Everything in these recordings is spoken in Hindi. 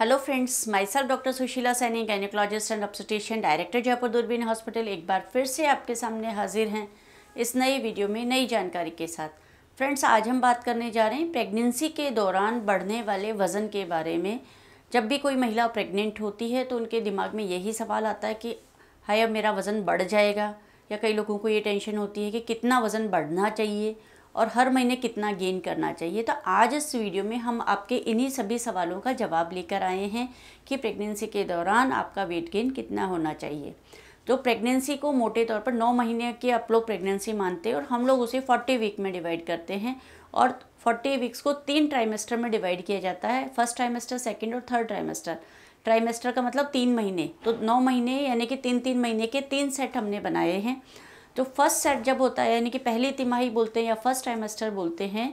hello friends my doctor Sushila Saini gynaecologist and obstetrician director Jaipur Doorbeen hospital एक बार फिर से आपके सामने हाजिर हैं इस नई वीडियो में नई जानकारी के साथ फ्रेंड्स आज हम बात करने जा रहे हैं प्रेगनेंसी के दौरान बढ़ने वाले वज़न के बारे में जब भी कोई महिला प्रेग्नेंट होती है तो उनके दिमाग में यही सवाल आता है कि हाय अब मेरा वज़न बढ़ जाएगा या कई लोगों को ये टेंशन होती है कि कितना वज़न बढ़ना चाहिए और हर महीने कितना गेन करना चाहिए तो आज इस वीडियो में हम आपके इन्हीं सभी सवालों का जवाब लेकर आए हैं कि प्रेगनेंसी के दौरान आपका वेट गेन कितना होना चाहिए तो प्रेगनेंसी को मोटे तौर पर 9 महीने की आप लोग प्रेगनेंसी मानते हैं और हम लोग उसे 40 वीक में डिवाइड करते हैं और 40 वीक्स को तीन ट्राइमेस्टर में डिवाइड किया जाता है फर्स्ट ट्राइमेस्टर सेकेंड और थर्ड ट्राइमेस्टर ट्राइमेस्टर का मतलब तीन महीने तो नौ महीने यानी कि तीन तीन महीने के तीन सेट हमने बनाए हैं तो फर्स्ट सेट जब होता है यानी कि पहली तिमाही बोलते हैं या फर्स्ट ट्राइमेस्टर बोलते हैं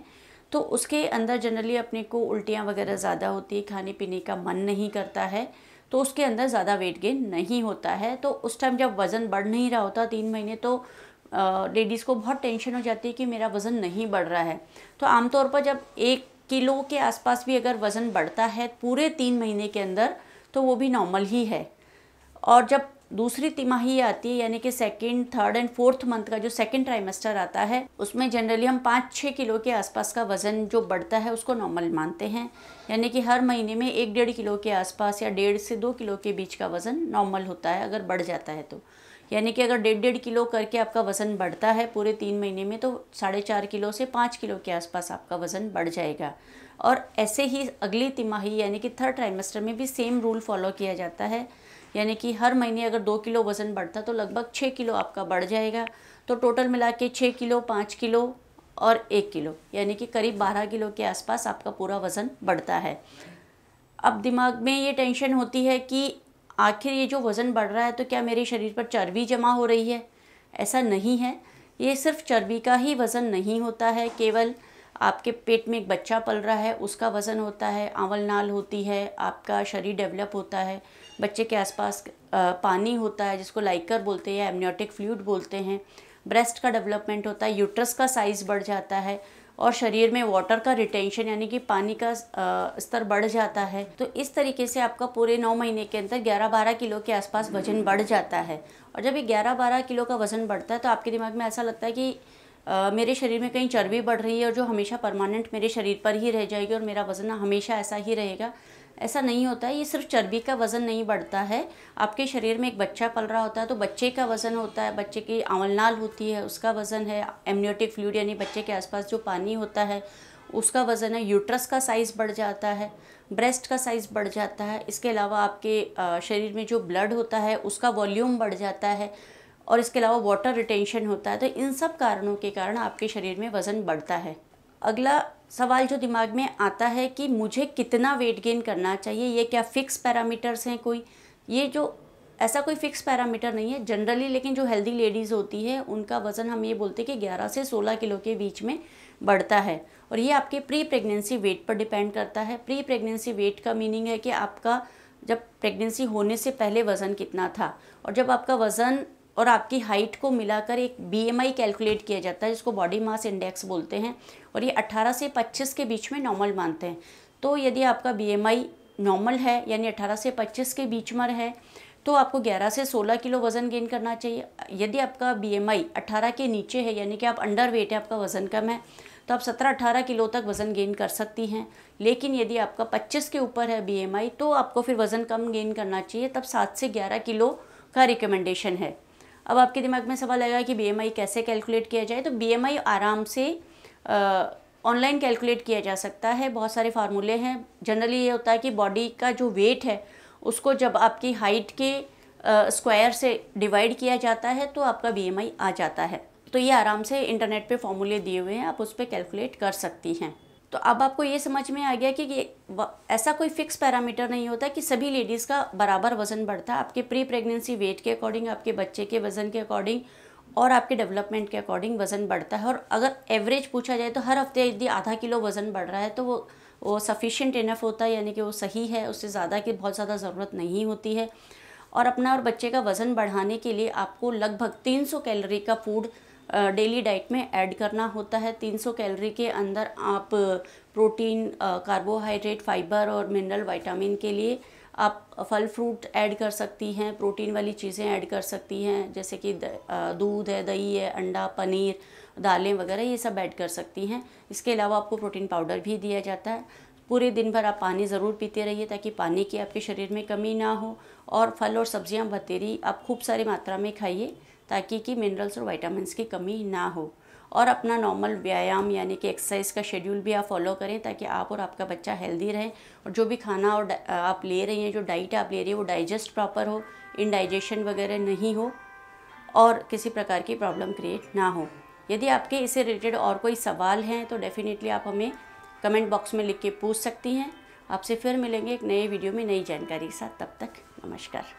तो उसके अंदर जनरली अपने को उल्टियाँ वगैरह ज़्यादा होती है खाने पीने का मन नहीं करता है तो उसके अंदर ज़्यादा वेट गेन नहीं होता है तो उस टाइम जब वज़न बढ़ नहीं रहा होता तीन महीने तो लेडीज़ को बहुत टेंशन हो जाती है कि मेरा वज़न नहीं बढ़ रहा है तो आमतौर पर जब एक किलो के आसपास भी अगर वज़न बढ़ता है पूरे तीन महीने के अंदर तो वो भी नॉर्मल ही है और जब दूसरी तिमाही आती है यानी कि second third and fourth month का जो सेकेंड ट्राइमेस्टर आता है उसमें जनरली हम पाँच छः किलो के आसपास का वज़न जो बढ़ता है उसको नॉर्मल मानते हैं यानी कि हर महीने में एक डेढ़ किलो के आसपास या डेढ़ से दो किलो के बीच का वज़न नॉर्मल होता है अगर बढ़ जाता है तो यानी कि अगर डेढ़ डेढ़ किलो करके आपका वज़न बढ़ता है पूरे तीन महीने में तो साढ़े चार किलो से पाँच किलो के आसपास आपका वज़न बढ़ जाएगा और ऐसे ही अगली तिमाही यानी कि थर्ड ट्राइमेस्टर में भी सेम रूल फॉलो किया जाता है यानी कि हर महीने अगर दो किलो वज़न बढ़ता तो लगभग छः किलो आपका बढ़ जाएगा तो टोटल मिला के छः किलो पाँच किलो और एक किलो यानी कि करीब बारह किलो के आसपास आपका पूरा वज़न बढ़ता है अब दिमाग में ये टेंशन होती है कि आखिर ये जो वज़न बढ़ रहा है तो क्या मेरे शरीर पर चर्बी जमा हो रही है ऐसा नहीं है ये सिर्फ चर्बी का ही वज़न नहीं होता है केवल आपके पेट में एक बच्चा पल रहा है उसका वज़न होता है आंवल नाल होती है आपका शरीर डेवलप होता है बच्चे के आसपास पानी होता है जिसको लाइकर बोलते हैं एमनियोटिक फ्लूड बोलते हैं ब्रेस्ट का डेवलपमेंट होता है यूट्रस का साइज़ बढ़ जाता है और शरीर में वाटर का रिटेंशन यानी कि पानी का स्तर बढ़ जाता है तो इस तरीके से आपका पूरे नौ महीने के अंदर ग्यारह बारह किलो के आसपास वजन बढ़ जाता है और जब ये ग्यारह बारह किलो का वज़न बढ़ता है तो आपके दिमाग में ऐसा लगता है कि मेरे शरीर में कहीं चर्बी बढ़ रही है और जो हमेशा परमानेंट मेरे शरीर पर ही रह जाएगी और मेरा वज़न हमेशा ऐसा ही रहेगा ऐसा नहीं होता है ये सिर्फ चर्बी का वज़न नहीं बढ़ता है आपके शरीर में एक बच्चा पल रहा होता है तो बच्चे का वज़न होता है बच्चे की आंवलनाल होती है उसका वज़न है एमनियोटिक फ्लूड यानी बच्चे के आसपास जो पानी होता है उसका वज़न है यूट्रस का साइज़ बढ़ जाता है ब्रेस्ट का साइज़ बढ़ जाता है इसके अलावा आपके शरीर में जो ब्लड होता है उसका वॉल्यूम बढ़ जाता है और इसके अलावा वाटर रिटेंशन होता है तो इन सब कारणों के कारण आपके शरीर में वज़न बढ़ता है अगला सवाल जो दिमाग में आता है कि मुझे कितना वेट गेन करना चाहिए ये क्या फ़िक्स पैरामीटर्स हैं कोई ये जो ऐसा कोई फ़िक्स पैरामीटर नहीं है जनरली लेकिन जो हेल्दी लेडीज़ होती है उनका वज़न हम ये बोलते हैं कि 11 से 16 किलो के बीच में बढ़ता है और ये आपके प्री प्रेगनेंसी वेट पर डिपेंड करता है प्री प्रेगनेंसी वेट का मीनिंग है कि आपका जब प्रेगनेंसी होने से पहले वज़न कितना था और जब आपका वज़न और आपकी हाइट को मिलाकर एक बीएमआई कैलकुलेट किया जाता है जिसको बॉडी मास इंडेक्स बोलते हैं और ये 18 से 25 के बीच में नॉर्मल मानते हैं तो यदि आपका बीएमआई नॉर्मल है यानी 18 से 25 के बीच में है तो आपको 11 से 16 किलो वज़न गेन करना चाहिए यदि आपका बीएमआई 18 के नीचे है यानी कि आप अंडर वेट है आपका वज़न कम है तो आप 17-18 किलो तक वज़न गेन कर सकती हैं लेकिन यदि आपका 25 के ऊपर है बीएमआई तो आपको फिर वज़न कम गेन करना चाहिए तब 7 से 11 किलो का रिकमेंडेशन है अब आपके दिमाग में सवाल आएगा कि बी कैसे कैलकुलेट किया जाए तो बी आराम से ऑनलाइन कैलकुलेट किया जा सकता है बहुत सारे फार्मूले हैं जनरली ये होता है कि बॉडी का जो वेट है उसको जब आपकी हाइट के स्क्वायर से डिवाइड किया जाता है तो आपका बी आ जाता है तो ये आराम से इंटरनेट पे फॉर्मूले दिए हुए हैं आप उस पर कैलकुलेट कर सकती हैं तो अब आपको ये समझ में आ गया कि ये ऐसा कोई फिक्स पैरामीटर नहीं होता कि सभी लेडीज़ का बराबर वजन बढ़ता है आपके प्री प्रेगनेंसी वेट के अकॉर्डिंग आपके बच्चे के वज़न के अकॉर्डिंग और आपके डेवलपमेंट के अकॉर्डिंग वज़न बढ़ता है और अगर एवरेज पूछा जाए तो हर हफ्ते यदि आधा किलो वज़न बढ़ रहा है तो वो वो सफिशियंट इनफ होता है यानी कि वो सही है उससे ज़्यादा की बहुत ज़्यादा ज़रूरत नहीं होती है और अपना और बच्चे का वज़न बढ़ाने के लिए आपको लगभग 300 कैलोरी का फूड डेली डाइट में ऐड करना होता है 300 कैलोरी के अंदर आप प्रोटीन कार्बोहाइड्रेट फाइबर और मिनरल विटामिन के लिए आप फल फ्रूट ऐड कर सकती हैं प्रोटीन वाली चीज़ें ऐड कर सकती हैं जैसे कि दूध है दही है अंडा पनीर दालें वगैरह ये सब ऐड कर सकती हैं इसके अलावा आपको प्रोटीन पाउडर भी दिया जाता है पूरे दिन भर आप पानी ज़रूर पीते रहिए ताकि पानी की आपके शरीर में कमी ना हो और फल और सब्जियां बतेरी आप खूब सारी मात्रा में खाइए ताकि कि मिनरल्स और वाइटामस की कमी ना हो और अपना नॉर्मल व्यायाम यानी कि एक्सरसाइज का शेड्यूल भी आप फॉलो करें ताकि आप और आपका बच्चा हेल्दी रहें और जो भी खाना और आप ले रही हैं जो डाइट आप ले रही हैं वो डाइजेस्ट प्रॉपर हो इनडाइजेशन वगैरह नहीं हो और किसी प्रकार की प्रॉब्लम क्रिएट ना हो यदि आपके इससे रिलेटेड और कोई सवाल हैं तो डेफ़िनेटली आप हमें कमेंट बॉक्स में लिख के पूछ सकती हैं आपसे फिर मिलेंगे एक नए वीडियो में नई जानकारी के साथ तब तक नमस्कार